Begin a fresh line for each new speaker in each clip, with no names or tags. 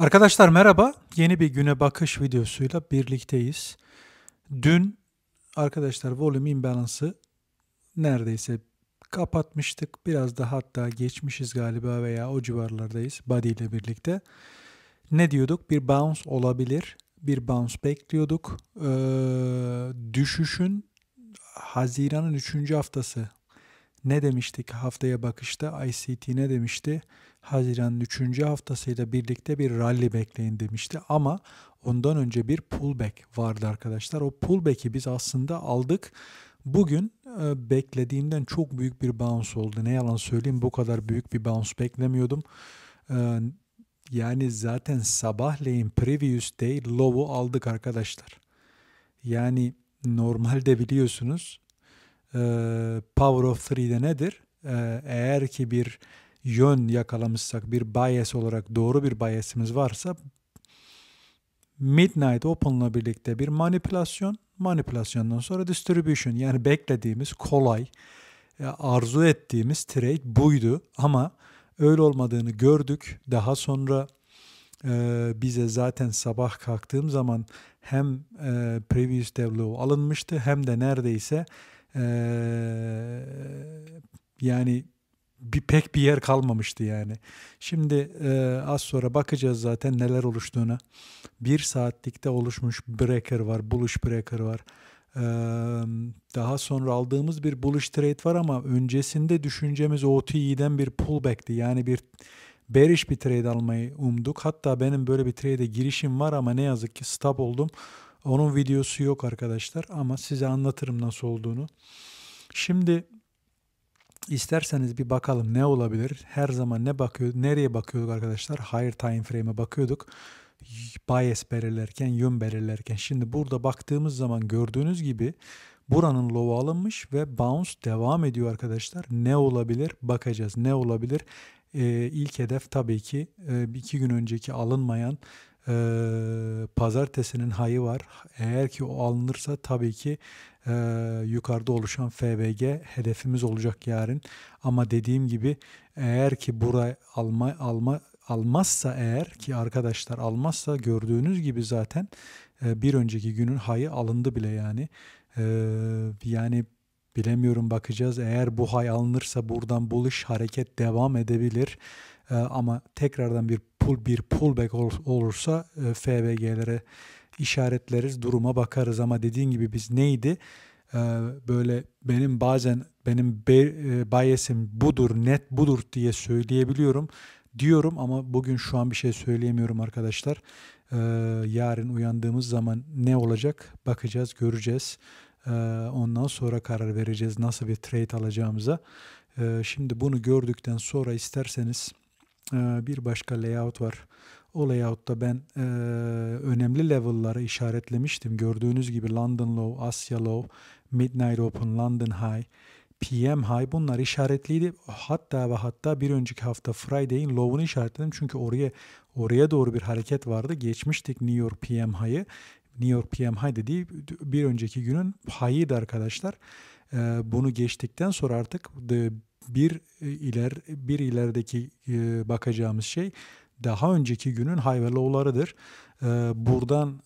Arkadaşlar merhaba. Yeni bir güne bakış videosuyla birlikteyiz. Dün arkadaşlar volume imbalansı neredeyse kapatmıştık. Biraz da hatta geçmişiz galiba veya o civarlardayız body ile birlikte. Ne diyorduk? Bir bounce olabilir. Bir bounce bekliyorduk. Ee, düşüşün Haziran'ın 3. haftası ne demiştik haftaya bakışta? ICT ne demişti? Haziran'ın 3. haftasıyla birlikte bir rally bekleyin demişti. Ama ondan önce bir pullback vardı arkadaşlar. O pullback'i biz aslında aldık. Bugün e, beklediğimden çok büyük bir bounce oldu. Ne yalan söyleyeyim bu kadar büyük bir bounce beklemiyordum. E, yani zaten sabahleyin previous day low'u aldık arkadaşlar. Yani normalde biliyorsunuz ee, power of three de nedir? Ee, eğer ki bir yön yakalamışsak, bir bias olarak doğru bir biasımız varsa Midnight Open'la birlikte bir manipülasyon, manipülasyondan sonra distribution yani beklediğimiz, kolay, e, arzu ettiğimiz trade buydu ama öyle olmadığını gördük. Daha sonra e, bize zaten sabah kalktığım zaman hem e, previous develow alınmıştı hem de neredeyse ee, yani bir pek bir yer kalmamıştı yani. Şimdi e, az sonra bakacağız zaten neler oluştuğuna. Bir saatlikte oluşmuş breaker var, buluş breaker var. Ee, daha sonra aldığımız bir buluş trade var ama öncesinde düşüncemiz OTI'den bir pullback'ti. Yani bir bearish bir trade almayı umduk. Hatta benim böyle bir trade'e girişim var ama ne yazık ki stop oldum. Onun videosu yok arkadaşlar ama size anlatırım nasıl olduğunu. Şimdi isterseniz bir bakalım ne olabilir. Her zaman ne bakıyor, nereye bakıyorduk arkadaşlar? Higher time frame'e bakıyorduk. Bias belirlerken, yön belirlerken. Şimdi burada baktığımız zaman gördüğünüz gibi buranın low'u alınmış ve bounce devam ediyor arkadaşlar. Ne olabilir? Bakacağız. Ne olabilir? Ee, ilk hedef tabii ki e, iki gün önceki alınmayan e, pazartesinin hayı var. Eğer ki o alınırsa tabii ki e, yukarıda oluşan FBG hedefimiz olacak yarın. Ama dediğim gibi eğer ki burayı alma alma almazsa eğer ki arkadaşlar almazsa gördüğünüz gibi zaten e, bir önceki günün hayı alındı bile yani. E, yani bilemiyorum bakacağız. Eğer bu hay alınırsa buradan buluş hareket devam edebilir. Ee, ama tekrardan bir pull bir pullback olursa e, FBG'lere işaretleriz, duruma bakarız ama dediğin gibi biz neydi? Ee, böyle benim bazen benim bayesim e, budur, net budur diye söyleyebiliyorum diyorum ama bugün şu an bir şey söyleyemiyorum arkadaşlar. Ee, yarın uyandığımız zaman ne olacak bakacağız, göreceğiz. ondan sonra karar vereceğiz nasıl bir trade alacağımıza. şimdi bunu gördükten sonra isterseniz ee, bir başka layout var. O layout'ta ben e, önemli level'ları işaretlemiştim. Gördüğünüz gibi London Low, Asya Low, Midnight Open, London High, PM High bunlar işaretliydi. Hatta ve hatta bir önceki hafta Friday'in low'unu işaretledim. Çünkü oraya oraya doğru bir hareket vardı. Geçmiştik New York PM High'ı. New York PM High dediği bir önceki günün high'ıydı arkadaşlar. Ee, bunu geçtikten sonra artık bir e, iler bir ilerideki e, bakacağımız şey daha önceki günün high ve low'larıdır. E, buradan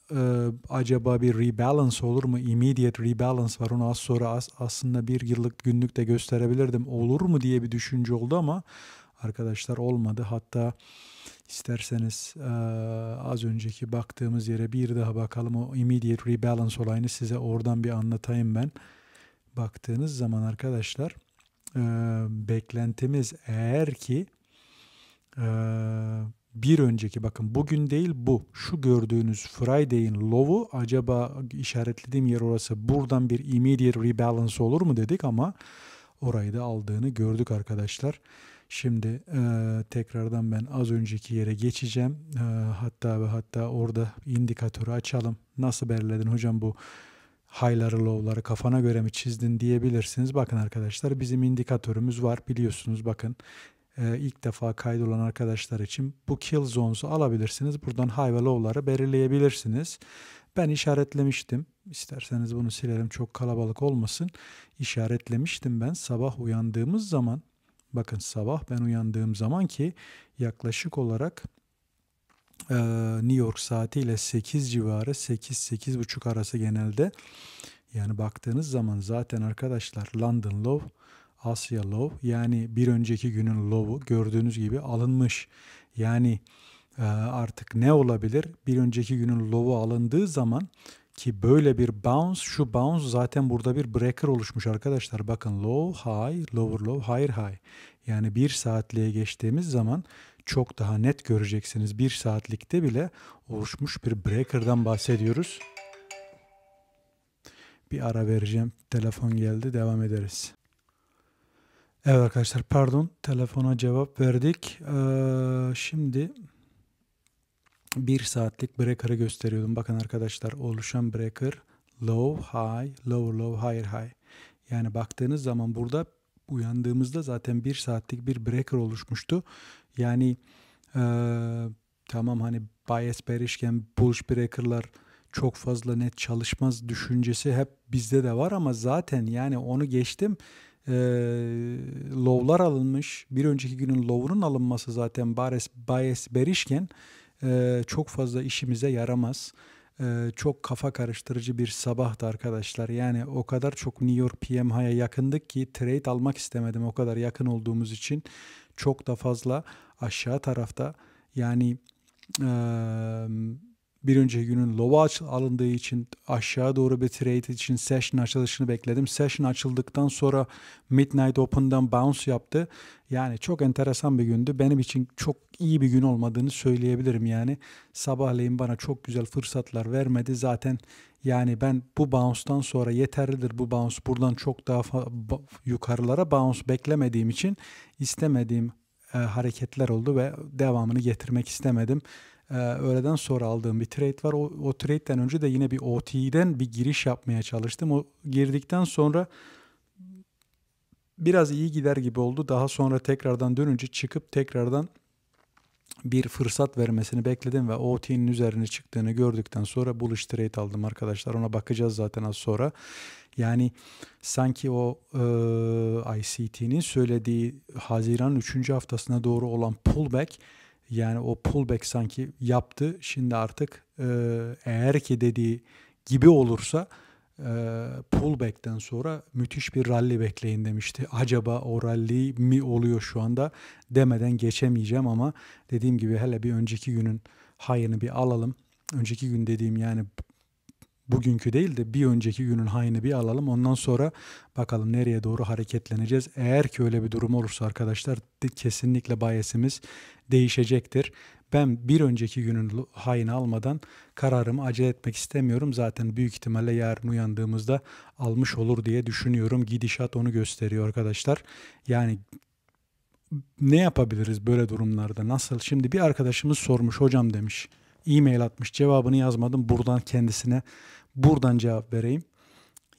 acaba bir rebalance olur mu? Immediate rebalance var. Onu az sonra aslında bir yıllık günlük de gösterebilirdim. Olur mu diye bir düşünce oldu ama arkadaşlar olmadı. Hatta isterseniz az önceki baktığımız yere bir daha bakalım. O immediate rebalance olayını size oradan bir anlatayım ben. Baktığınız zaman arkadaşlar e, beklentimiz eğer ki e, bir önceki bakın bugün değil bu şu gördüğünüz Friday'in low'u acaba işaretlediğim yer orası buradan bir immediate rebalance olur mu dedik ama orayı da aldığını gördük arkadaşlar. Şimdi e, tekrardan ben az önceki yere geçeceğim. E, hatta ve hatta orada indikatörü açalım. Nasıl belirledin hocam bu high'ları low'ları kafana göre mi çizdin diyebilirsiniz. Bakın arkadaşlar bizim indikatörümüz var biliyorsunuz bakın. E, ilk defa kaydolan arkadaşlar için bu kill zones'u alabilirsiniz. Buradan high ve low'ları belirleyebilirsiniz. Ben işaretlemiştim. İsterseniz bunu silerim çok kalabalık olmasın. İşaretlemiştim ben sabah uyandığımız zaman. Bakın sabah ben uyandığım zaman ki yaklaşık olarak ee, New York saatiyle 8 civarı 8-8.30 arası genelde. Yani baktığınız zaman zaten arkadaşlar London low, Asya low yani bir önceki günün lowu gördüğünüz gibi alınmış. Yani e, artık ne olabilir? Bir önceki günün lowu alındığı zaman ki böyle bir bounce şu bounce zaten burada bir breaker oluşmuş arkadaşlar. Bakın low high lower low higher high. Yani bir saatliğe geçtiğimiz zaman çok daha net göreceksiniz. Bir saatlikte bile oluşmuş bir breaker'dan bahsediyoruz. Bir ara vereceğim. Telefon geldi. Devam ederiz. Evet arkadaşlar pardon telefona cevap verdik. Ee, şimdi bir saatlik breaker'ı gösteriyordum. Bakın arkadaşlar oluşan breaker low, high, low, low, higher, high. Yani baktığınız zaman burada uyandığımızda zaten bir saatlik bir breaker oluşmuştu. Yani e, tamam hani bias berişken bulge breaker'lar çok fazla net çalışmaz düşüncesi hep bizde de var ama zaten yani onu geçtim e, low'lar alınmış. Bir önceki günün low'unun alınması zaten bias, bias berişken e, çok fazla işimize yaramaz. E, çok kafa karıştırıcı bir sabahtı arkadaşlar. Yani o kadar çok New York PMH'ya yakındık ki trade almak istemedim o kadar yakın olduğumuz için çok da fazla aşağı tarafta yani e, bir önceki günün lova alındığı için aşağı doğru bir trade için session açılışını bekledim. Session açıldıktan sonra Midnight Open'dan bounce yaptı. Yani çok enteresan bir gündü. Benim için çok iyi bir gün olmadığını söyleyebilirim yani. Sabahleyin bana çok güzel fırsatlar vermedi. Zaten yani ben bu bounce'tan sonra yeterlidir bu bounce. Buradan çok daha yukarılara bounce beklemediğim için istemediğim e, hareketler oldu ve devamını getirmek istemedim e, öğleden sonra aldığım bir trade var. O, o trade'den önce de yine bir OT'den bir giriş yapmaya çalıştım. O girdikten sonra biraz iyi gider gibi oldu. Daha sonra tekrardan dönünce çıkıp tekrardan bir fırsat vermesini bekledim ve OT'nin üzerine çıktığını gördükten sonra bullish trade aldım arkadaşlar. Ona bakacağız zaten az sonra. Yani sanki o e, ICT'nin söylediği Haziran 3. haftasına doğru olan pullback yani o pullback sanki yaptı. Şimdi artık e, eğer ki dediği gibi olursa e, pullback'ten sonra müthiş bir rally bekleyin demişti. Acaba o rally mi oluyor şu anda demeden geçemeyeceğim ama dediğim gibi hele bir önceki günün hayını bir alalım. Önceki gün dediğim yani bugünkü değil de bir önceki günün haini bir alalım. Ondan sonra bakalım nereye doğru hareketleneceğiz. Eğer ki öyle bir durum olursa arkadaşlar kesinlikle bayesimiz değişecektir. Ben bir önceki günün haini almadan kararımı acele etmek istemiyorum. Zaten büyük ihtimalle yarın uyandığımızda almış olur diye düşünüyorum. Gidişat onu gösteriyor arkadaşlar. Yani ne yapabiliriz böyle durumlarda? Nasıl? Şimdi bir arkadaşımız sormuş hocam demiş e-mail atmış cevabını yazmadım buradan kendisine buradan cevap vereyim.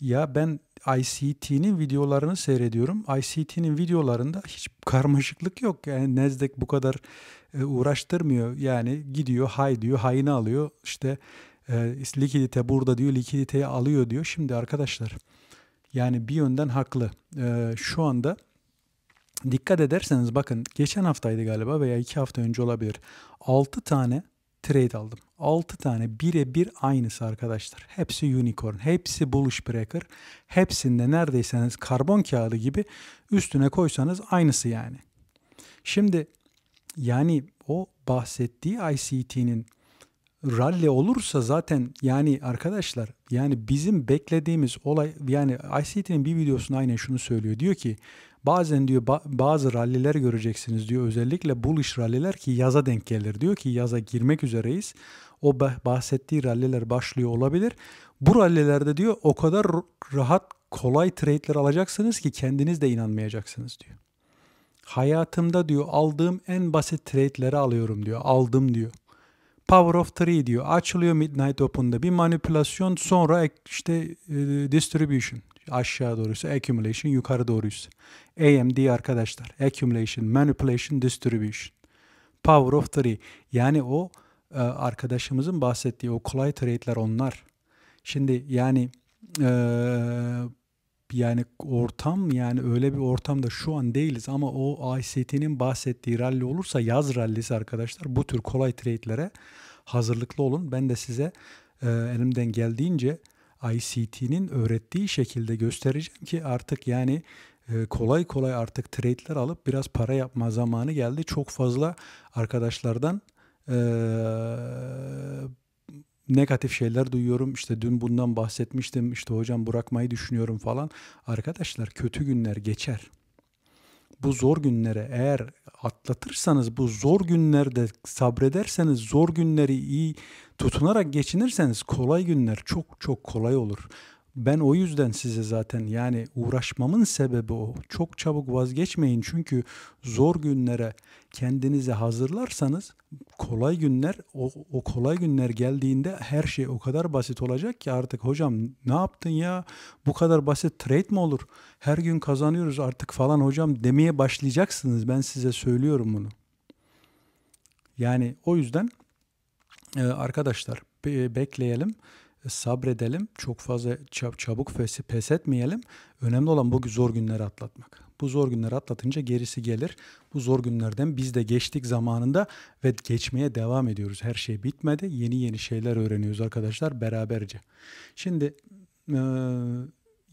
Ya ben ICT'nin videolarını seyrediyorum. ICT'nin videolarında hiç karmaşıklık yok. Yani nezdek bu kadar e, uğraştırmıyor. Yani gidiyor hay diyor, hayını alıyor. İşte e, likidite burada diyor, likiditeyi alıyor diyor. Şimdi arkadaşlar yani bir yönden haklı. E, şu anda dikkat ederseniz bakın geçen haftaydı galiba veya iki hafta önce olabilir. 6 tane trade aldım. 6 tane birebir aynısı arkadaşlar. Hepsi unicorn, hepsi bullish breaker. Hepsinde neredeyse karbon kağıdı gibi üstüne koysanız aynısı yani. Şimdi yani o bahsettiği ICT'nin rally olursa zaten yani arkadaşlar yani bizim beklediğimiz olay yani ICT'nin bir videosunda aynen şunu söylüyor. Diyor ki Bazen diyor bazı ralliler göreceksiniz diyor. Özellikle bullish ralliler ki yaza denk gelir diyor ki yaza girmek üzereyiz. O bahsettiği ralliler başlıyor olabilir. Bu rallilerde diyor o kadar rahat kolay trade'ler alacaksınız ki kendiniz de inanmayacaksınız diyor. Hayatımda diyor aldığım en basit trade'leri alıyorum diyor. Aldım diyor. Power of Three diyor. Açılıyor Midnight Open'da bir manipülasyon sonra işte e, distribution aşağı doğruysa accumulation yukarı doğruysa. AMD arkadaşlar accumulation, manipulation, distribution. Power of three yani o e, arkadaşımızın bahsettiği o kolay trade'ler onlar. Şimdi yani e, yani ortam yani öyle bir ortamda şu an değiliz ama o ICT'nin bahsettiği rally olursa yaz rallisi arkadaşlar bu tür kolay trade'lere hazırlıklı olun. Ben de size e, elimden geldiğince ICT'nin öğrettiği şekilde göstereceğim ki artık yani e, kolay kolay artık trade'ler alıp biraz para yapma zamanı geldi. Çok fazla arkadaşlardan e, negatif şeyler duyuyorum. İşte dün bundan bahsetmiştim. İşte hocam bırakmayı düşünüyorum falan. Arkadaşlar kötü günler geçer bu zor günlere eğer atlatırsanız bu zor günlerde sabrederseniz zor günleri iyi tutunarak geçinirseniz kolay günler çok çok kolay olur ben o yüzden size zaten yani uğraşmamın sebebi o. Çok çabuk vazgeçmeyin çünkü zor günlere kendinizi hazırlarsanız kolay günler o, o kolay günler geldiğinde her şey o kadar basit olacak ki artık hocam ne yaptın ya bu kadar basit trade mi olur? Her gün kazanıyoruz artık falan hocam demeye başlayacaksınız. Ben size söylüyorum bunu. Yani o yüzden e, arkadaşlar bekleyelim sabredelim. Çok fazla çabuk pes etmeyelim. Önemli olan bu zor günleri atlatmak. Bu zor günleri atlatınca gerisi gelir. Bu zor günlerden biz de geçtik zamanında ve geçmeye devam ediyoruz. Her şey bitmedi. Yeni yeni şeyler öğreniyoruz arkadaşlar beraberce. Şimdi e,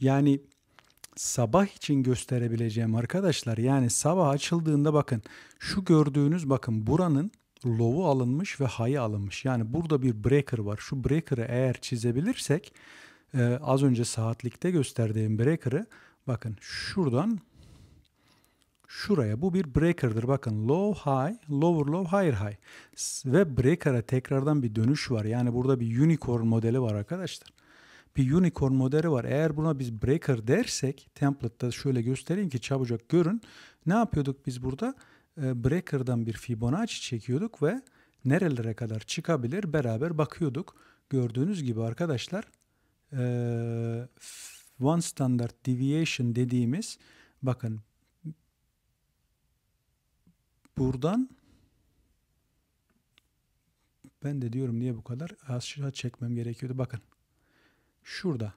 yani sabah için gösterebileceğim arkadaşlar yani sabah açıldığında bakın şu gördüğünüz bakın buranın low'u alınmış ve high'ı alınmış. Yani burada bir breaker var. Şu breaker'ı eğer çizebilirsek e, az önce saatlikte gösterdiğim breaker'ı bakın şuradan şuraya bu bir breaker'dır. Bakın low high, lower low, higher high. Ve breaker'a tekrardan bir dönüş var. Yani burada bir unicorn modeli var arkadaşlar. Bir unicorn modeli var. Eğer buna biz breaker dersek template'da şöyle göstereyim ki çabucak görün. Ne yapıyorduk biz burada? Burada e, breaker'dan bir Fibonacci çekiyorduk ve nerelere kadar çıkabilir beraber bakıyorduk. Gördüğünüz gibi arkadaşlar e, one standard deviation dediğimiz bakın buradan ben de diyorum niye bu kadar aşağı çekmem gerekiyordu. Bakın şurada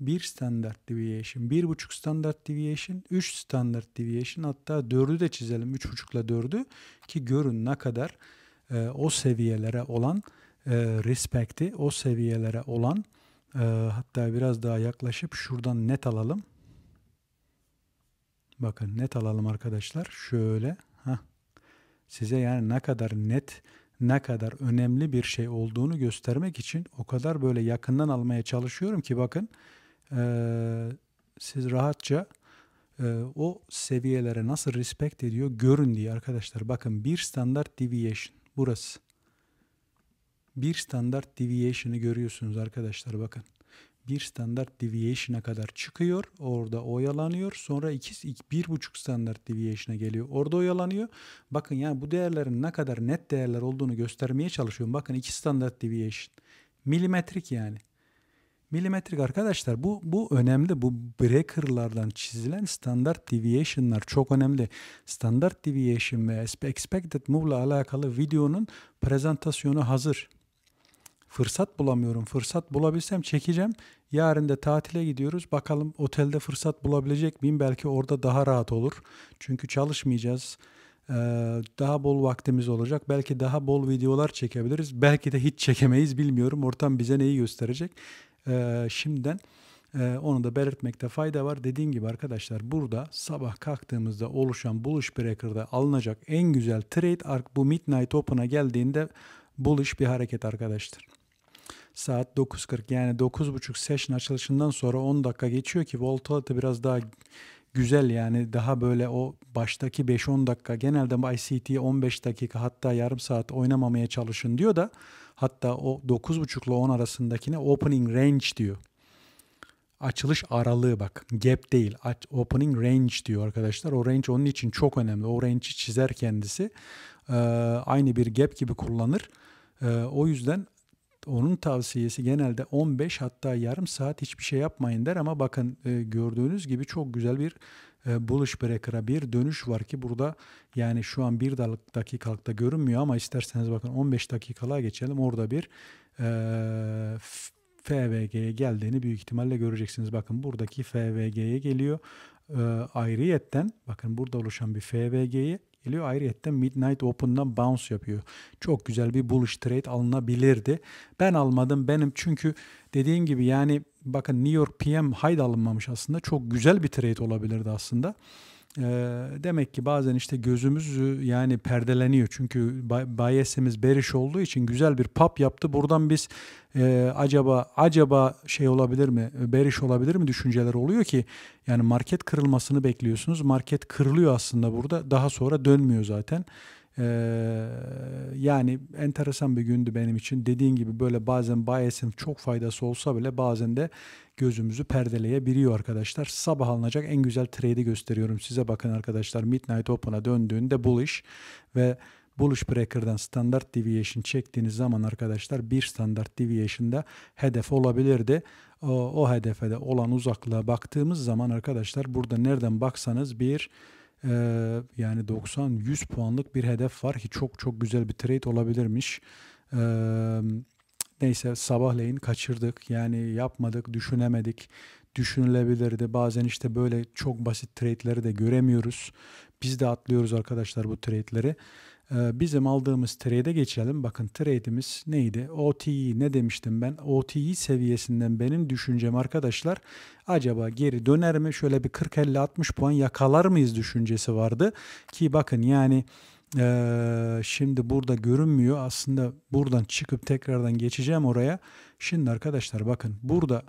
1 standart deviation, 1,5 standart deviation, 3 standart deviation hatta 4'ü de çizelim 3,5 ile 4'ü ki görün ne kadar e, o seviyelere olan e, respect'i, o seviyelere olan e, hatta biraz daha yaklaşıp şuradan net alalım. Bakın net alalım arkadaşlar. Şöyle. Heh. Size yani ne kadar net ne kadar önemli bir şey olduğunu göstermek için o kadar böyle yakından almaya çalışıyorum ki bakın e, siz rahatça e, o seviyelere nasıl respect ediyor görün diye arkadaşlar. Bakın bir standart deviation burası. Bir standart deviation'ı görüyorsunuz arkadaşlar bakın. Bir standart deviation'a kadar çıkıyor. Orada oyalanıyor. Sonra iki, iki, bir buçuk standart deviation'a geliyor. Orada oyalanıyor. Bakın yani bu değerlerin ne kadar net değerler olduğunu göstermeye çalışıyorum. Bakın iki standart deviation. Milimetrik yani. Milimetrik arkadaşlar bu bu önemli. Bu breaker'lardan çizilen standart deviation'lar çok önemli. Standart deviation ve expected move'la alakalı videonun prezentasyonu hazır. Fırsat bulamıyorum. Fırsat bulabilsem çekeceğim. Yarın da tatile gidiyoruz. Bakalım otelde fırsat bulabilecek miyim? Belki orada daha rahat olur. Çünkü çalışmayacağız. Ee, daha bol vaktimiz olacak. Belki daha bol videolar çekebiliriz. Belki de hiç çekemeyiz bilmiyorum. Ortam bize neyi gösterecek? e, şimdiden e, onu da belirtmekte fayda var. Dediğim gibi arkadaşlar burada sabah kalktığımızda oluşan bullish breaker'da alınacak en güzel trade arc bu midnight open'a geldiğinde buluş bir hareket arkadaşlar saat 9.40 yani 9.30 session açılışından sonra 10 dakika geçiyor ki volatility biraz daha güzel yani daha böyle o baştaki 5-10 dakika genelde ICT 15 dakika hatta yarım saat oynamamaya çalışın diyor da Hatta o 9.5 ile 10 arasındakine opening range diyor. Açılış aralığı bak gap değil opening range diyor arkadaşlar. O range onun için çok önemli. O range'i çizer kendisi. Ee, aynı bir gap gibi kullanır. Ee, o yüzden onun tavsiyesi genelde 15 hatta yarım saat hiçbir şey yapmayın der ama bakın e, gördüğünüz gibi çok güzel bir e, buluş breaker'a bir dönüş var ki burada yani şu an bir dakikalıkta görünmüyor ama isterseniz bakın 15 dakikalığa geçelim. Orada bir e, FVG'ye geldiğini büyük ihtimalle göreceksiniz. Bakın buradaki FVG'ye geliyor. E, ayrıyetten bakın burada oluşan bir FVG'ye geliyor. Ayrıyetten Midnight Open'dan bounce yapıyor. Çok güzel bir bullish trade alınabilirdi. Ben almadım. Benim çünkü Dediğim gibi yani bakın New York PM haydi alınmamış aslında. Çok güzel bir trade olabilirdi aslında. E, demek ki bazen işte gözümüz e, yani perdeleniyor. Çünkü bayesimiz beriş olduğu için güzel bir pop yaptı. Buradan biz e, acaba acaba şey olabilir mi? E, beriş olabilir mi düşünceler oluyor ki yani market kırılmasını bekliyorsunuz. Market kırılıyor aslında burada. Daha sonra dönmüyor zaten. Ee, yani enteresan bir gündü benim için. Dediğin gibi böyle bazen bayesin çok faydası olsa bile bazen de gözümüzü perdeleyebiliyor arkadaşlar. Sabah alınacak en güzel trade'i gösteriyorum size. Bakın arkadaşlar Midnight Open'a döndüğünde bullish ve bullish breaker'dan standart deviation çektiğiniz zaman arkadaşlar bir standart deviation'da hedef olabilirdi. O, o hedefe de olan uzaklığa baktığımız zaman arkadaşlar burada nereden baksanız bir ee, yani 90-100 puanlık bir hedef var ki çok çok güzel bir trade olabilirmiş. Ee, neyse sabahleyin kaçırdık yani yapmadık düşünemedik düşünülebilirdi. Bazen işte böyle çok basit trade'leri de göremiyoruz. Biz de atlıyoruz arkadaşlar bu trade'leri. Ee, bizim aldığımız trade'e geçelim. Bakın trade'imiz neydi? OTI ne demiştim ben? OTI seviyesinden benim düşüncem arkadaşlar acaba geri döner mi? Şöyle bir 40-50-60 puan yakalar mıyız düşüncesi vardı. Ki bakın yani ee, şimdi burada görünmüyor. Aslında buradan çıkıp tekrardan geçeceğim oraya. Şimdi arkadaşlar bakın burada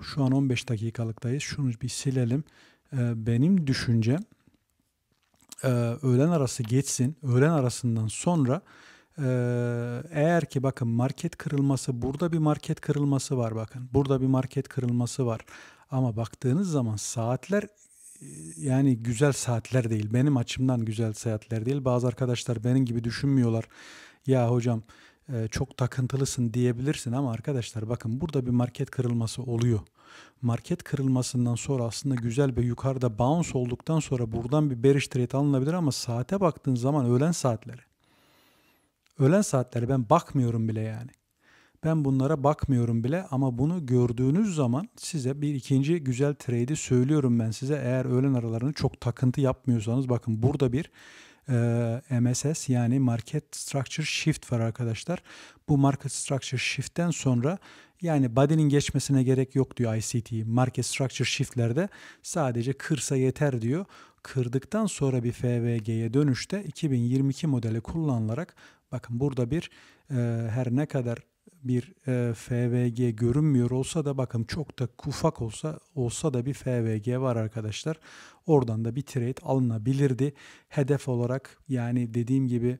şu an 15 dakikalıktayız. Şunu bir silelim. Ee, benim düşüncem e, öğlen arası geçsin. Öğlen arasından sonra e, eğer ki bakın market kırılması burada bir market kırılması var bakın. Burada bir market kırılması var. Ama baktığınız zaman saatler e, yani güzel saatler değil. Benim açımdan güzel saatler değil. Bazı arkadaşlar benim gibi düşünmüyorlar. Ya hocam e, çok takıntılısın diyebilirsin ama arkadaşlar bakın burada bir market kırılması oluyor. Market kırılmasından sonra aslında güzel bir yukarıda bounce olduktan sonra buradan bir bearish trade alınabilir ama saate baktığın zaman öğlen saatleri. Öğlen saatleri ben bakmıyorum bile yani. Ben bunlara bakmıyorum bile ama bunu gördüğünüz zaman size bir ikinci güzel trade'i söylüyorum ben size. Eğer öğlen aralarını çok takıntı yapmıyorsanız bakın burada bir e, MSS yani Market Structure Shift var arkadaşlar. Bu Market Structure Shift'ten sonra yani body'nin geçmesine gerek yok diyor ICT. Market Structure Shift'lerde sadece kırsa yeter diyor. Kırdıktan sonra bir FVG'ye dönüşte 2022 modeli kullanılarak bakın burada bir e, her ne kadar bir e, FVG görünmüyor olsa da bakın çok da ufak olsa olsa da bir FVG var arkadaşlar. Oradan da bir trade alınabilirdi. Hedef olarak yani dediğim gibi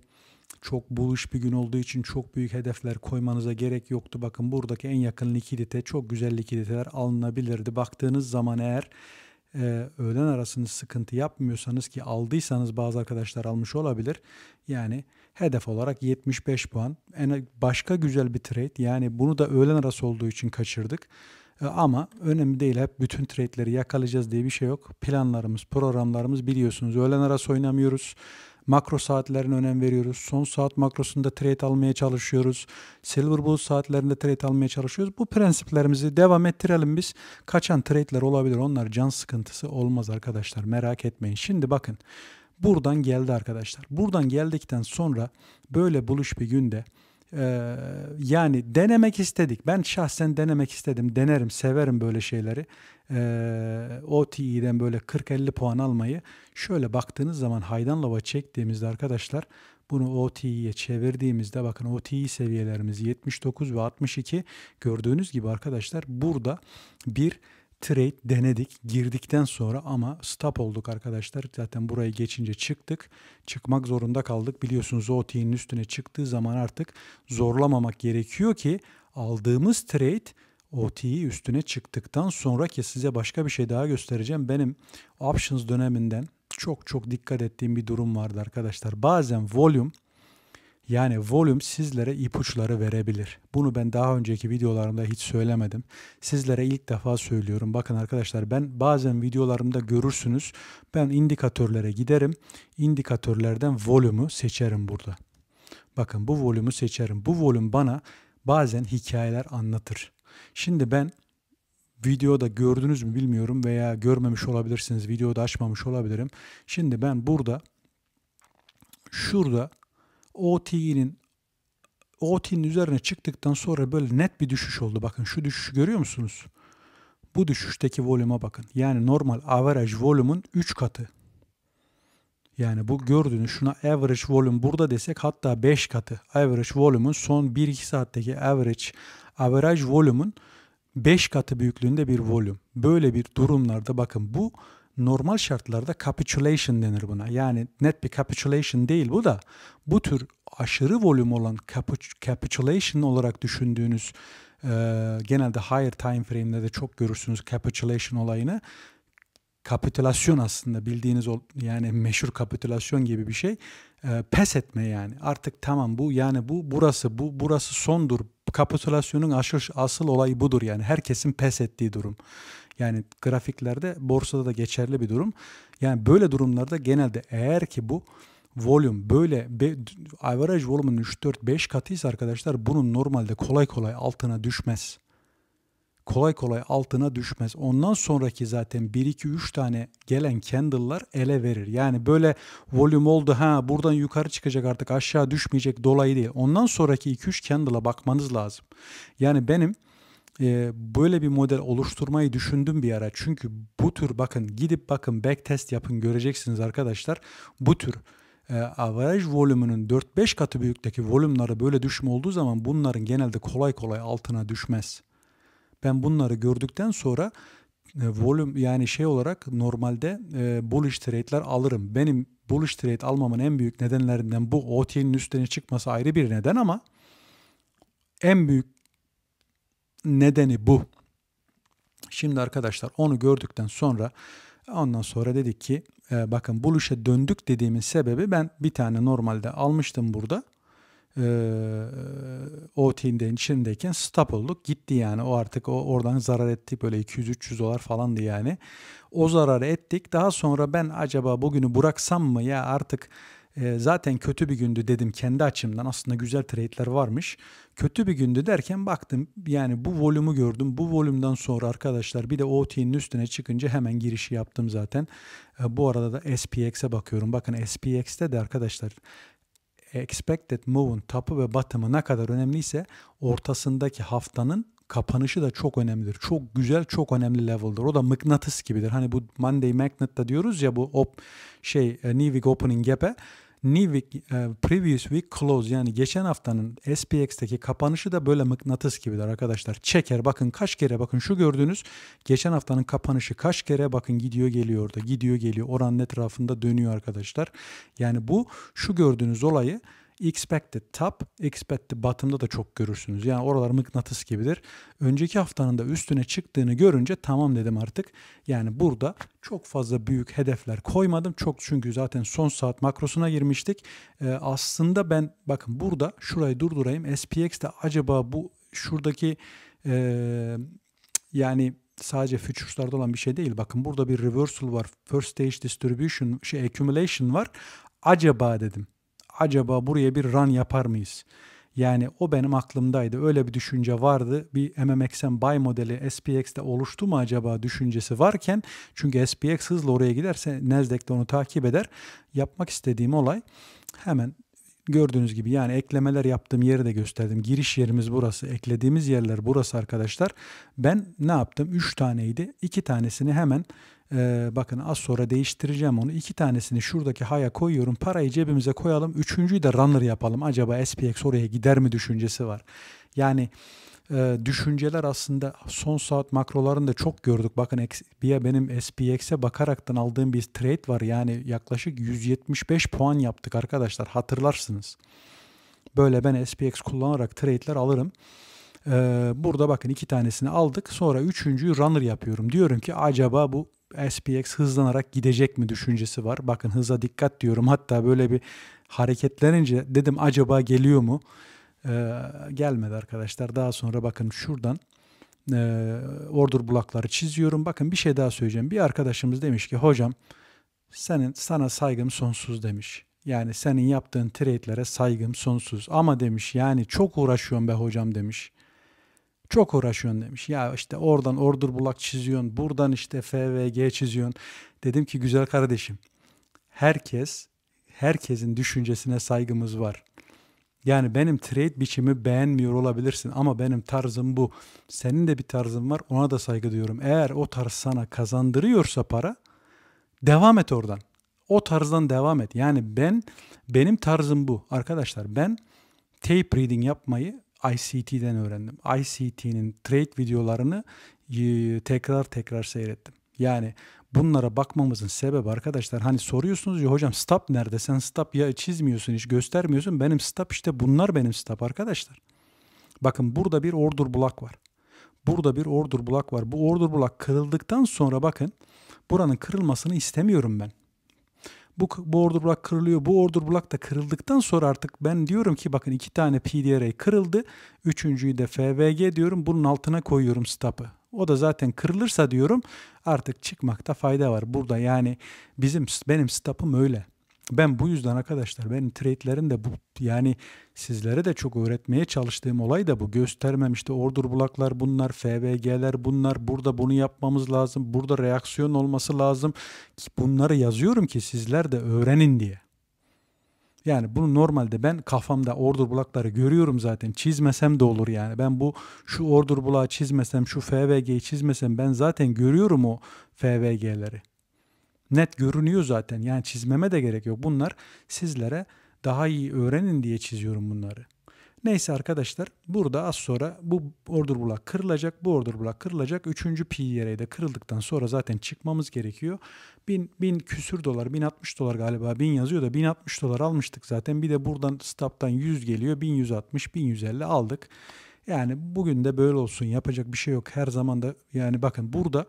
çok buluş bir gün olduğu için çok büyük hedefler koymanıza gerek yoktu. Bakın buradaki en yakın likidite çok güzel likiditeler alınabilirdi. Baktığınız zaman eğer e, öğlen arasını sıkıntı yapmıyorsanız ki aldıysanız bazı arkadaşlar almış olabilir. Yani hedef olarak 75 puan. En başka güzel bir trade. Yani bunu da öğlen arası olduğu için kaçırdık. E, ama önemli değil hep bütün trade'leri yakalayacağız diye bir şey yok. Planlarımız, programlarımız biliyorsunuz öğlen arası oynamıyoruz. Makro saatlerine önem veriyoruz. Son saat makrosunda trade almaya çalışıyoruz. Silver bull saatlerinde trade almaya çalışıyoruz. Bu prensiplerimizi devam ettirelim biz. Kaçan trade'ler olabilir. Onlar can sıkıntısı olmaz arkadaşlar. Merak etmeyin. Şimdi bakın. Buradan geldi arkadaşlar. Buradan geldikten sonra böyle buluş bir günde ee, yani denemek istedik. Ben şahsen denemek istedim. Denerim, severim böyle şeyleri. Ee, OTE'den böyle 40-50 puan almayı. Şöyle baktığınız zaman haydan lava çektiğimizde arkadaşlar bunu OTE'ye çevirdiğimizde bakın OTE seviyelerimiz 79 ve 62 gördüğünüz gibi arkadaşlar burada bir trade denedik girdikten sonra ama stop olduk arkadaşlar. Zaten burayı geçince çıktık. Çıkmak zorunda kaldık. Biliyorsunuz OT'nin üstüne çıktığı zaman artık zorlamamak gerekiyor ki aldığımız trade OT'yi üstüne çıktıktan sonra ki size başka bir şey daha göstereceğim. Benim options döneminden çok çok dikkat ettiğim bir durum vardı arkadaşlar. Bazen volume yani volüm sizlere ipuçları verebilir. Bunu ben daha önceki videolarımda hiç söylemedim. Sizlere ilk defa söylüyorum. Bakın arkadaşlar ben bazen videolarımda görürsünüz. Ben indikatörlere giderim. İndikatörlerden volümü seçerim burada. Bakın bu volümü seçerim. Bu volüm bana bazen hikayeler anlatır. Şimdi ben videoda gördünüz mü bilmiyorum veya görmemiş olabilirsiniz. Videoda açmamış olabilirim. Şimdi ben burada şurada OT'nin OT'nin üzerine çıktıktan sonra böyle net bir düşüş oldu. Bakın şu düşüşü görüyor musunuz? Bu düşüşteki volüme bakın. Yani normal average volümün 3 katı. Yani bu gördüğünüz şuna average volume burada desek hatta 5 katı. Average volümün son 1-2 saatteki average average volümün 5 katı büyüklüğünde bir volüm. Böyle bir durumlarda bakın bu normal şartlarda capitulation denir buna. Yani net bir capitulation değil bu da bu tür aşırı volüm olan capitulation olarak düşündüğünüz e, genelde higher time frame'de de çok görürsünüz capitulation olayını. Kapitülasyon aslında bildiğiniz yani meşhur kapitülasyon gibi bir şey. E, pes etme yani. Artık tamam bu yani bu burası bu burası sondur. Kapitülasyonun asıl, asıl olayı budur yani. Herkesin pes ettiği durum. Yani grafiklerde borsada da geçerli bir durum. Yani böyle durumlarda genelde eğer ki bu volume böyle average volume'un 3-4-5 katıysa arkadaşlar bunun normalde kolay kolay altına düşmez. Kolay kolay altına düşmez. Ondan sonraki zaten 1-2-3 tane gelen candle'lar ele verir. Yani böyle volume oldu ha buradan yukarı çıkacak artık aşağı düşmeyecek dolayı değil. Ondan sonraki 2-3 candle'a bakmanız lazım. Yani benim böyle bir model oluşturmayı düşündüm bir ara. Çünkü bu tür bakın gidip bakın backtest yapın göreceksiniz arkadaşlar. Bu tür average volümünün 4-5 katı büyükteki volümlere böyle düşme olduğu zaman bunların genelde kolay kolay altına düşmez. Ben bunları gördükten sonra e, volüm yani şey olarak normalde bullish trade'ler alırım. Benim bullish trade almamın en büyük nedenlerinden bu OT'nin üstüne çıkması ayrı bir neden ama en büyük nedeni bu. Şimdi arkadaşlar onu gördükten sonra ondan sonra dedik ki e, bakın buluşa döndük dediğimin sebebi ben bir tane normalde almıştım burada. E, OT'nin içindeyken stop olduk. Gitti yani o artık o oradan zarar etti böyle 200-300 dolar falandı yani. O zararı ettik. Daha sonra ben acaba bugünü bıraksam mı ya artık ee, zaten kötü bir gündü dedim kendi açımdan. Aslında güzel trade'ler varmış. Kötü bir gündü derken baktım yani bu volümü gördüm. Bu volümden sonra arkadaşlar bir de OT'nin üstüne çıkınca hemen girişi yaptım zaten. Ee, bu arada da SPX'e bakıyorum. Bakın SPX'te de arkadaşlar expected move'un tapı ve batımı ne kadar önemliyse ortasındaki haftanın kapanışı da çok önemlidir. Çok güzel, çok önemli level'dır. O da mıknatıs gibidir. Hani bu Monday magnet'ta diyoruz ya bu op şey e, New Week Opening Gap'e New Week, e, Previous Week Close yani geçen haftanın SPX'teki kapanışı da böyle mıknatıs gibidir arkadaşlar. Çeker bakın kaç kere bakın şu gördüğünüz geçen haftanın kapanışı kaç kere bakın gidiyor geliyor orada gidiyor geliyor oranın etrafında dönüyor arkadaşlar. Yani bu şu gördüğünüz olayı Expected top, expected bottom'da da çok görürsünüz. Yani oralar mıknatıs gibidir. Önceki haftanın da üstüne çıktığını görünce tamam dedim artık. Yani burada çok fazla büyük hedefler koymadım. Çok çünkü zaten son saat makrosuna girmiştik. Ee, aslında ben bakın burada şurayı durdurayım. SPX de acaba bu şuradaki ee, yani sadece futures'larda olan bir şey değil. Bakın burada bir reversal var. First stage distribution, şey accumulation var. Acaba dedim acaba buraya bir run yapar mıyız? Yani o benim aklımdaydı. Öyle bir düşünce vardı. Bir MMXM buy modeli SPX'de oluştu mu acaba düşüncesi varken çünkü SPX hızla oraya giderse Nasdaq de onu takip eder. Yapmak istediğim olay hemen Gördüğünüz gibi yani eklemeler yaptığım yeri de gösterdim. Giriş yerimiz burası. Eklediğimiz yerler burası arkadaşlar. Ben ne yaptım? 3 taneydi. 2 tanesini hemen e, bakın az sonra değiştireceğim onu. 2 tanesini şuradaki haya koyuyorum. Parayı cebimize koyalım. Üçüncüyü de runner yapalım. Acaba SPX oraya gider mi düşüncesi var. Yani e, düşünceler aslında son saat makrolarında çok gördük. Bakın bir benim SPX'e bakaraktan aldığım bir trade var. Yani yaklaşık 175 puan yaptık arkadaşlar hatırlarsınız. Böyle ben SPX kullanarak trade'ler alırım. Ee, burada bakın iki tanesini aldık. Sonra üçüncüyü runner yapıyorum. Diyorum ki acaba bu SPX hızlanarak gidecek mi düşüncesi var. Bakın hıza dikkat diyorum. Hatta böyle bir hareketlenince dedim acaba geliyor mu? Ee, gelmedi arkadaşlar. Daha sonra bakın şuradan e, ordur bulakları çiziyorum. Bakın bir şey daha söyleyeceğim. Bir arkadaşımız demiş ki hocam senin sana saygım sonsuz demiş. Yani senin yaptığın trade'lere saygım sonsuz. Ama demiş yani çok uğraşıyorsun be hocam demiş. Çok uğraşıyorsun demiş. Ya işte oradan order bulak çiziyorsun. Buradan işte FVG çiziyorsun. Dedim ki güzel kardeşim. Herkes herkesin düşüncesine saygımız var. Yani benim trade biçimi beğenmiyor olabilirsin ama benim tarzım bu. Senin de bir tarzın var ona da saygı duyuyorum. Eğer o tarz sana kazandırıyorsa para devam et oradan. O tarzdan devam et. Yani ben benim tarzım bu. Arkadaşlar ben tape reading yapmayı ICT'den öğrendim. ICT'nin trade videolarını tekrar tekrar seyrettim. Yani bunlara bakmamızın sebebi arkadaşlar hani soruyorsunuz ya hocam stop nerede? Sen stop ya çizmiyorsun hiç göstermiyorsun. Benim stop işte bunlar benim stop arkadaşlar. Bakın burada bir order block var. Burada bir order block var. Bu order block kırıldıktan sonra bakın buranın kırılmasını istemiyorum ben. Bu, bu order block kırılıyor. Bu order block da kırıldıktan sonra artık ben diyorum ki bakın iki tane PDRA kırıldı. Üçüncüyü de FVG diyorum. Bunun altına koyuyorum stop'ı. O da zaten kırılırsa diyorum artık çıkmakta fayda var. Burada yani bizim benim stop'ım öyle. Ben bu yüzden arkadaşlar benim trade'lerim de bu yani sizlere de çok öğretmeye çalıştığım olay da bu. Göstermem işte order bulaklar bunlar, FVG'ler bunlar, burada bunu yapmamız lazım, burada reaksiyon olması lazım. ki Bunları yazıyorum ki sizler de öğrenin diye. Yani bunu normalde ben kafamda ordur bulakları görüyorum zaten. Çizmesem de olur yani. Ben bu şu ordur bulağı çizmesem, şu FVG'yi çizmesem ben zaten görüyorum o FVG'leri. Net görünüyor zaten. Yani çizmeme de gerek yok. Bunlar sizlere daha iyi öğrenin diye çiziyorum bunları. Neyse arkadaşlar burada az sonra bu order block kırılacak. Bu order block kırılacak. Üçüncü pi yere de kırıldıktan sonra zaten çıkmamız gerekiyor. bin bin küsür dolar bin altmış dolar galiba bin yazıyor da bin altmış dolar almıştık zaten. Bir de buradan stop'tan yüz geliyor. bin bin yüz altmış yüz elli aldık. Yani bugün de böyle olsun yapacak bir şey yok. Her zaman da yani bakın burada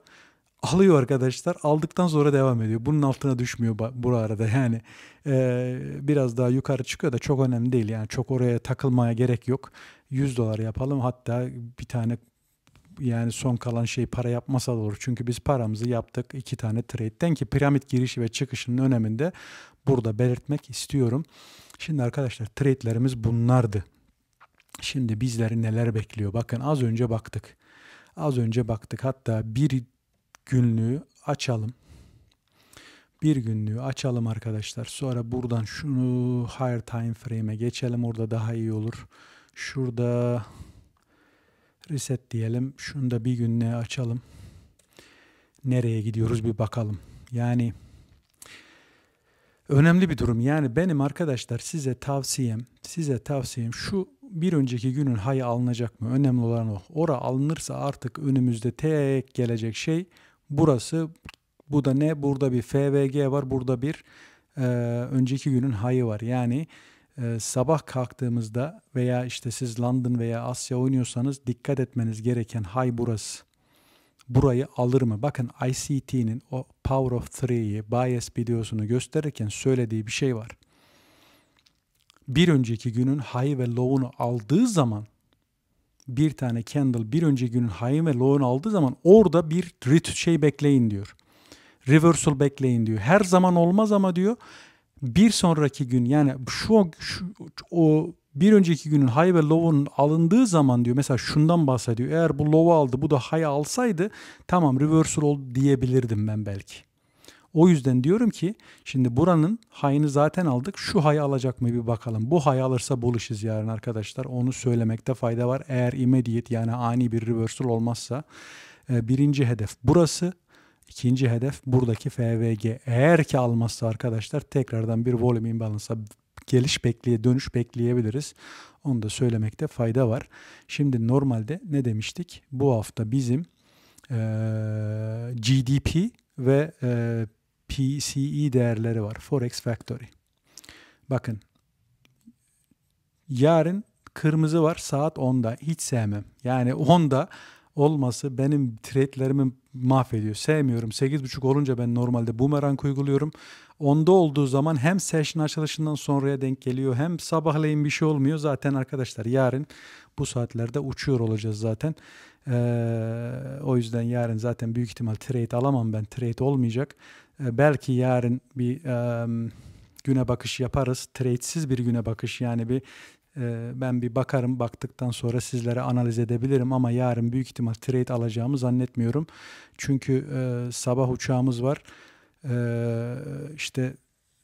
alıyor arkadaşlar. Aldıktan sonra devam ediyor. Bunun altına düşmüyor bu arada. Yani e, biraz daha yukarı çıkıyor da çok önemli değil. Yani çok oraya takılmaya gerek yok. 100 dolar yapalım. Hatta bir tane yani son kalan şey para yapmasa da olur. Çünkü biz paramızı yaptık iki tane trade'den ki piramit girişi ve çıkışının öneminde burada belirtmek istiyorum. Şimdi arkadaşlar trade'lerimiz bunlardı. Şimdi bizleri neler bekliyor? Bakın az önce baktık. Az önce baktık. Hatta bir günlüğü açalım. Bir günlüğü açalım arkadaşlar. Sonra buradan şunu higher time frame'e geçelim. Orada daha iyi olur. Şurada reset diyelim. Şunu da bir günlüğe açalım. Nereye gidiyoruz bir bakalım. Yani önemli bir durum. Yani benim arkadaşlar size tavsiyem, size tavsiyem şu bir önceki günün hayı alınacak mı? Önemli olan o. Ora alınırsa artık önümüzde tek gelecek şey burası. Bu da ne? Burada bir FVG var. Burada bir e, önceki günün hayı var. Yani e, sabah kalktığımızda veya işte siz London veya Asya oynuyorsanız dikkat etmeniz gereken hay burası. Burayı alır mı? Bakın ICT'nin o Power of Three'yi, Bias videosunu gösterirken söylediği bir şey var. Bir önceki günün high ve low'unu aldığı zaman bir tane candle bir önceki günün high ve low'un aldığı zaman orada bir rit şey bekleyin diyor. Reversal bekleyin diyor. Her zaman olmaz ama diyor bir sonraki gün yani şu, şu o bir önceki günün high ve low'un alındığı zaman diyor mesela şundan bahsediyor. Eğer bu low'u aldı bu da high alsaydı tamam reversal oldu diyebilirdim ben belki. O yüzden diyorum ki şimdi buranın hayını zaten aldık. Şu hayı alacak mı bir bakalım. Bu hayı alırsa buluşuz yarın arkadaşlar. Onu söylemekte fayda var. Eğer immediate yani ani bir reversal olmazsa e, birinci hedef burası. İkinci hedef buradaki FVG. Eğer ki almazsa arkadaşlar tekrardan bir volume imbalansa geliş bekleye dönüş bekleyebiliriz. Onu da söylemekte fayda var. Şimdi normalde ne demiştik? Bu hafta bizim e, GDP ve e, PCE değerleri var. Forex Factory. Bakın. Yarın kırmızı var saat 10'da. Hiç sevmem. Yani 10'da olması benim trade'lerimi mahvediyor. Sevmiyorum. 8.30 olunca ben normalde bumerang uyguluyorum. Onda olduğu zaman hem session açılışından sonraya denk geliyor hem sabahleyin bir şey olmuyor. Zaten arkadaşlar yarın bu saatlerde uçuyor olacağız zaten. Ee, o yüzden yarın zaten büyük ihtimal trade alamam ben. Trade olmayacak. Ee, belki yarın bir um, güne bakış yaparız. Trade'siz bir güne bakış yani bir e, ben bir bakarım baktıktan sonra sizlere analiz edebilirim ama yarın büyük ihtimal trade alacağımı zannetmiyorum. Çünkü e, sabah uçağımız var. E, işte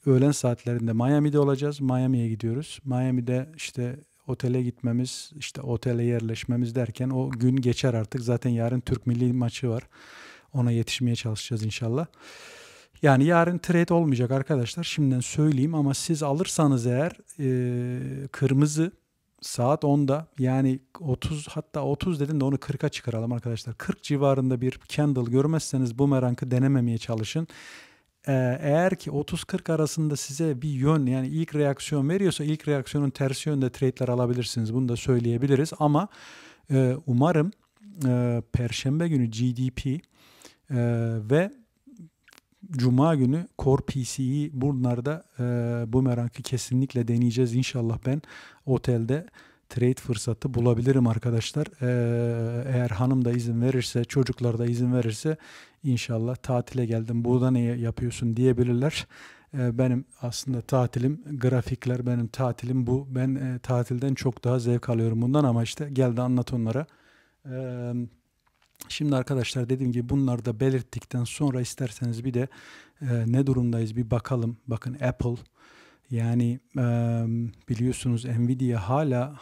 öğlen saatlerinde Miami'de olacağız. Miami'ye gidiyoruz. Miami'de işte otele gitmemiz, işte otele yerleşmemiz derken o gün geçer artık. Zaten yarın Türk milli maçı var. Ona yetişmeye çalışacağız inşallah. Yani yarın trade olmayacak arkadaşlar. Şimdiden söyleyeyim ama siz alırsanız eğer e, kırmızı saat 10'da yani 30 hatta 30 dedim de onu 40'a çıkaralım arkadaşlar. 40 civarında bir candle görmezseniz bu merankı denememeye çalışın. eğer ki 30-40 arasında size bir yön yani ilk reaksiyon veriyorsa ilk reaksiyonun tersi yönde trade'ler alabilirsiniz. Bunu da söyleyebiliriz ama e, umarım e, Perşembe günü GDP e, ve Cuma günü Core PC'yi bunlarda e, bu merakı kesinlikle deneyeceğiz. İnşallah ben otelde trade fırsatı bulabilirim arkadaşlar. Ee, eğer hanım da izin verirse, çocuklar da izin verirse inşallah tatile geldim. Burada ne yapıyorsun diyebilirler. Ee, benim aslında tatilim, grafikler benim tatilim bu. Ben e, tatilden çok daha zevk alıyorum bundan ama işte geldi anlat onlara. Ee, Şimdi arkadaşlar dediğim gibi bunları da belirttikten sonra isterseniz bir de e, ne durumdayız bir bakalım. Bakın Apple yani e, biliyorsunuz Nvidia hala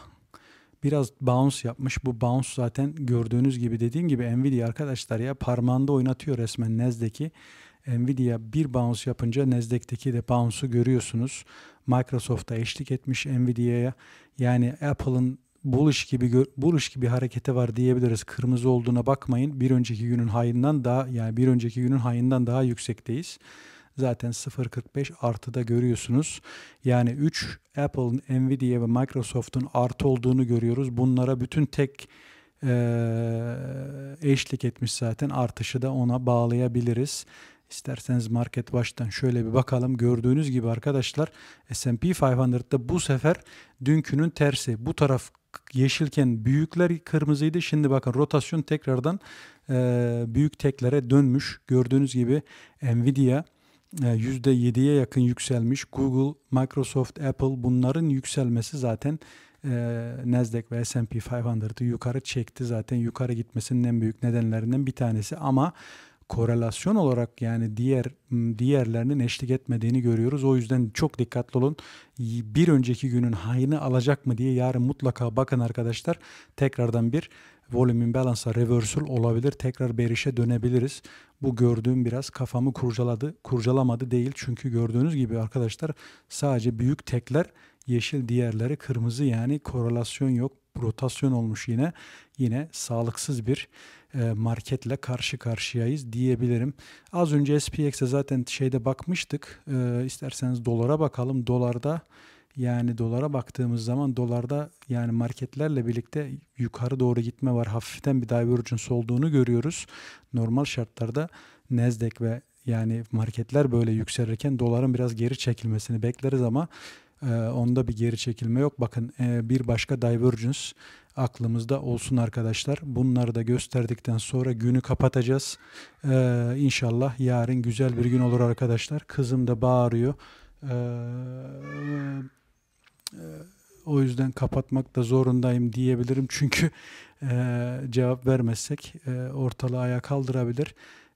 biraz bounce yapmış. Bu bounce zaten gördüğünüz gibi dediğim gibi Nvidia arkadaşlar ya parmağında oynatıyor resmen Nez'deki. Nvidia bir bounce yapınca Nez'deki de bounce'u görüyorsunuz. Microsoft da eşlik etmiş Nvidia'ya. Yani Apple'ın buluş gibi buluş gibi harekete var diyebiliriz. Kırmızı olduğuna bakmayın. Bir önceki günün hayından daha yani bir önceki günün hayından daha yüksekteyiz. Zaten 0.45 artıda görüyorsunuz. Yani 3 Apple'ın, Nvidia ve Microsoft'un artı olduğunu görüyoruz. Bunlara bütün tek e, eşlik etmiş zaten. Artışı da ona bağlayabiliriz. İsterseniz market baştan şöyle bir bakalım. Gördüğünüz gibi arkadaşlar S&P 500'da bu sefer dünkünün tersi. Bu taraf yeşilken büyükler kırmızıydı. Şimdi bakın rotasyon tekrardan e, büyük teklere dönmüş. Gördüğünüz gibi Nvidia e, %7'ye yakın yükselmiş. Google, Microsoft, Apple bunların yükselmesi zaten e, Nasdaq ve S&P 500'ı yukarı çekti. Zaten yukarı gitmesinin en büyük nedenlerinden bir tanesi ama korelasyon olarak yani diğer diğerlerinin eşlik etmediğini görüyoruz. O yüzden çok dikkatli olun. Bir önceki günün haini alacak mı diye yarın mutlaka bakın arkadaşlar. Tekrardan bir volume imbalance'a reversal olabilir. Tekrar berişe dönebiliriz. Bu gördüğüm biraz kafamı kurcaladı. Kurcalamadı değil. Çünkü gördüğünüz gibi arkadaşlar sadece büyük tekler yeşil diğerleri kırmızı yani korelasyon yok. Rotasyon olmuş yine. Yine sağlıksız bir e, marketle karşı karşıyayız diyebilirim. Az önce SPX'e zaten şeyde bakmıştık. E, isterseniz dolara bakalım. Dolarda yani dolara baktığımız zaman dolarda yani marketlerle birlikte yukarı doğru gitme var. Hafiften bir divergence olduğunu görüyoruz. Normal şartlarda Nasdaq ve yani marketler böyle yükselirken doların biraz geri çekilmesini bekleriz ama ee, onda bir geri çekilme yok. Bakın e, bir başka Divergence aklımızda olsun arkadaşlar. Bunları da gösterdikten sonra günü kapatacağız. Ee, inşallah yarın güzel bir gün olur arkadaşlar. Kızım da bağırıyor. Ee, e, o yüzden kapatmak da zorundayım diyebilirim. Çünkü e, cevap vermezsek ortalığı ayağa kaldırabilir.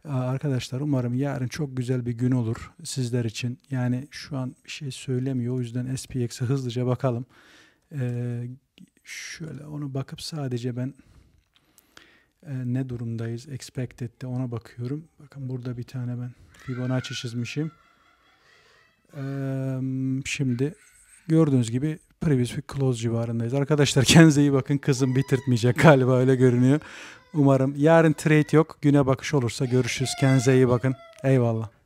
Arkadaşlar umarım yarın çok güzel bir gün olur sizler için. Yani şu an bir şey söylemiyor. O yüzden SPX'e hızlıca bakalım. Ee, şöyle onu bakıp sadece ben e, ne durumdayız expected'de ona bakıyorum. Bakın burada bir tane ben Fibonacci çizmişim. Ee, şimdi gördüğünüz gibi previous close civarındayız. Arkadaşlar kendinize iyi bakın. Kızım bitirtmeyecek galiba öyle görünüyor. Umarım. Yarın trade yok. Güne bakış olursa görüşürüz. Kendinize iyi bakın. Eyvallah.